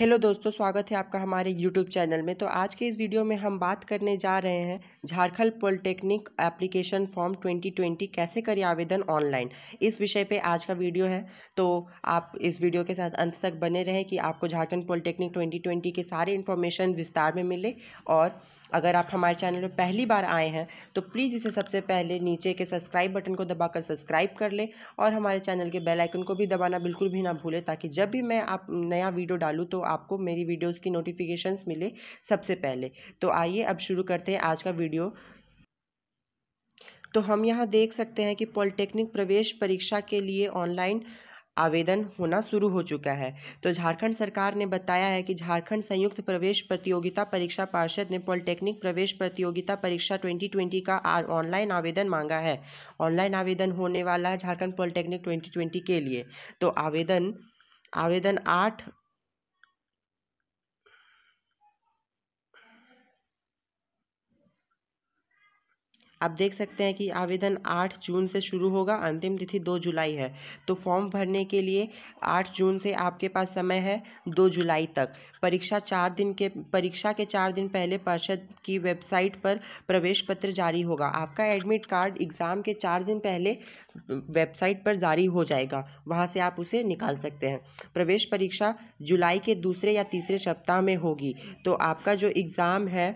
hello दोस्तों स्वागत है आपका हमारे यूट्यूब चैनल में तो आज के इस वीडियो में हम बात करने जा रहे हैं झारखंड पॉलिटेक्निक एप्लीकेशन फॉर्म 2020 कैसे करें आवेदन ऑनलाइन इस विषय पे आज का वीडियो है तो आप इस वीडियो के साथ अंत तक बने रहें कि आपको झारखंड पॉलिटेक्निक 2020 के सारे इन्फॉर्मेशन विस्तार में मिले और अगर आप हमारे चैनल पर पहली बार आए हैं तो प्लीज़ इसे सबसे पहले नीचे के सब्सक्राइब बटन को दबाकर सब्सक्राइब कर लें और हमारे चैनल के बेल आइकन को भी दबाना बिल्कुल भी ना भूलें ताकि जब भी मैं आप नया वीडियो डालूँ तो आपको मेरी वीडियोज़ की नोटिफिकेशंस मिले सबसे पहले तो आइए अब शुरू करते हैं आज का वीडियो तो हम यहाँ देख सकते हैं कि पॉलिटेक्निक प्रवेश परीक्षा के लिए ऑनलाइन आवेदन होना शुरू हो चुका है तो झारखंड सरकार ने बताया है कि झारखंड संयुक्त प्रवेश प्रतियोगिता परीक्षा पार्षद ने पॉलिटेक्निक प्रवेश प्रतियोगिता परीक्षा 2020 का ऑनलाइन आवेदन मांगा है ऑनलाइन आवेदन होने वाला है झारखंड पॉलिटेक्निक 2020 के लिए तो आवेदन आवेदन आठ आप देख सकते हैं कि आवेदन 8 जून से शुरू होगा अंतिम तिथि 2 जुलाई है तो फॉर्म भरने के लिए 8 जून से आपके पास समय है 2 जुलाई तक परीक्षा चार दिन के परीक्षा के चार दिन पहले पर्षद की वेबसाइट पर प्रवेश पत्र जारी होगा आपका एडमिट कार्ड एग्ज़ाम के चार दिन पहले वेबसाइट पर जारी हो जाएगा वहाँ से आप उसे निकाल सकते हैं प्रवेश परीक्षा जुलाई के दूसरे या तीसरे सप्ताह में होगी तो आपका जो एग्ज़ाम है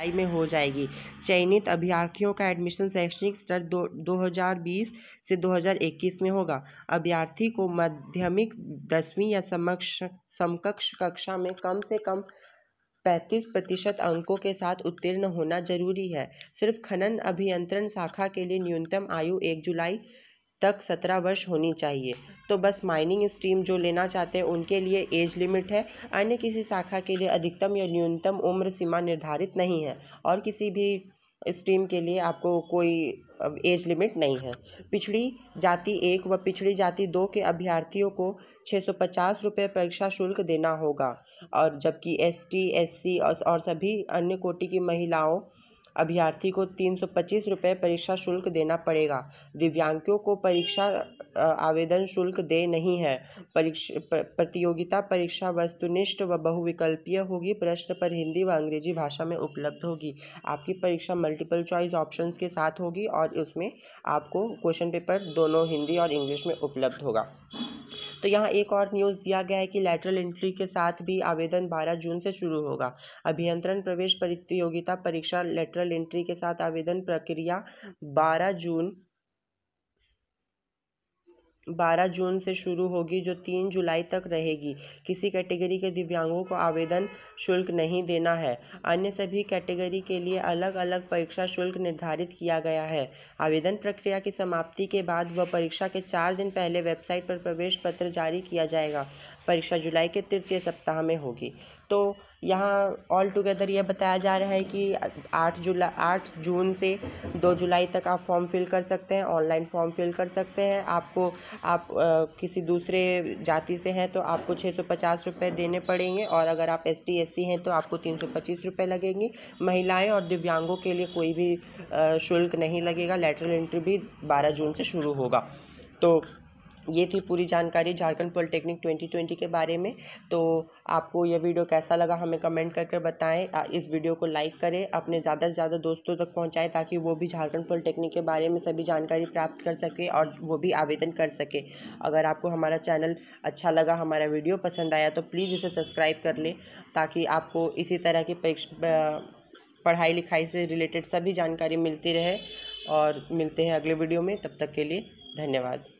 जुलाई में हो जाएगी चयनित अभ्यर्थियों का एडमिशन शैक्षणिक स्तर दो दो हज़ार बीस से दो हज़ार इक्कीस में होगा अभ्यर्थी को माध्यमिक दसवीं या समक्ष समकक्ष कक्षा में कम से कम पैंतीस प्रतिशत अंकों के साथ उत्तीर्ण होना जरूरी है सिर्फ खनन अभियंत्रण शाखा के लिए न्यूनतम आयु एक जुलाई तक सत्रह वर्ष होनी चाहिए तो बस माइनिंग स्ट्रीम जो लेना चाहते हैं उनके लिए एज लिमिट है अन्य किसी शाखा के लिए अधिकतम या न्यूनतम उम्र सीमा निर्धारित नहीं है और किसी भी स्ट्रीम के लिए आपको कोई एज लिमिट नहीं है पिछड़ी जाति एक व पिछड़ी जाति दो के अभ्यर्थियों को छः सौ पचास रुपये परीक्षा शुल्क देना होगा और जबकि एस टी एस सी और सभी अन्य कोटि की महिलाओं अभ्यर्थी को तीन सौ पच्चीस रुपये परीक्षा शुल्क देना पड़ेगा दिव्यांगों को परीक्षा आवेदन शुल्क दे नहीं है परीक्ष प्रतियोगिता परीक्षा वस्तुनिष्ठ व बहुविकल्पीय होगी प्रश्न पर हिंदी व अंग्रेजी भाषा में उपलब्ध होगी आपकी परीक्षा मल्टीपल चॉइस ऑप्शन के साथ होगी और उसमें आपको क्वेश्चन पेपर दोनों हिंदी और इंग्लिश में उपलब्ध होगा तो यहाँ एक और न्यूज़ दिया गया है कि लेटरल एंट्री के साथ भी आवेदन 12 जून से शुरू होगा अभियंत्रण प्रवेश प्रतियोगिता परीक्षा लेटरल एंट्री के साथ आवेदन प्रक्रिया 12 जून बारह जून से शुरू होगी जो तीन जुलाई तक रहेगी किसी कैटेगरी के दिव्यांगों को आवेदन शुल्क नहीं देना है अन्य सभी कैटेगरी के लिए अलग अलग परीक्षा शुल्क निर्धारित किया गया है आवेदन प्रक्रिया की समाप्ति के बाद व परीक्षा के चार दिन पहले वेबसाइट पर प्रवेश पत्र जारी किया जाएगा परीक्षा जुलाई के तृतीय सप्ताह में होगी तो यहाँ ऑल टुगेदर यह बताया जा रहा है कि आठ जुलाई आठ जून से दो जुलाई तक आप फॉर्म फिल कर सकते हैं ऑनलाइन फॉर्म फिल कर सकते हैं आपको आप आ, किसी दूसरे जाति से हैं तो आपको छः सौ पचास रुपये देने पड़ेंगे और अगर आप एस टी एस सी हैं तो आपको तीन सौ पच्चीस रुपये लगेंगे महिलाएं और दिव्यांगों के लिए कोई भी आ, शुल्क नहीं लगेगा लेटरल एंट्री भी बारह जून से शुरू होगा तो ये थी पूरी जानकारी झारखंड पॉलिटेक्निक 2020 के बारे में तो आपको यह वीडियो कैसा लगा हमें कमेंट करके कर बताएं इस वीडियो को लाइक करें अपने ज़्यादा से ज़्यादा दोस्तों तक पहुंचाएं ताकि वो भी झारखंड पॉलिटेक्निक के बारे में सभी जानकारी प्राप्त कर सके और वो भी आवेदन कर सके अगर आपको हमारा चैनल अच्छा लगा हमारा वीडियो पसंद आया तो प्लीज़ इसे सब्सक्राइब कर लें ताकि आपको इसी तरह की पढ़ाई लिखाई से रिलेटेड सभी जानकारी मिलती रहे और मिलते हैं अगले वीडियो में तब तक के लिए धन्यवाद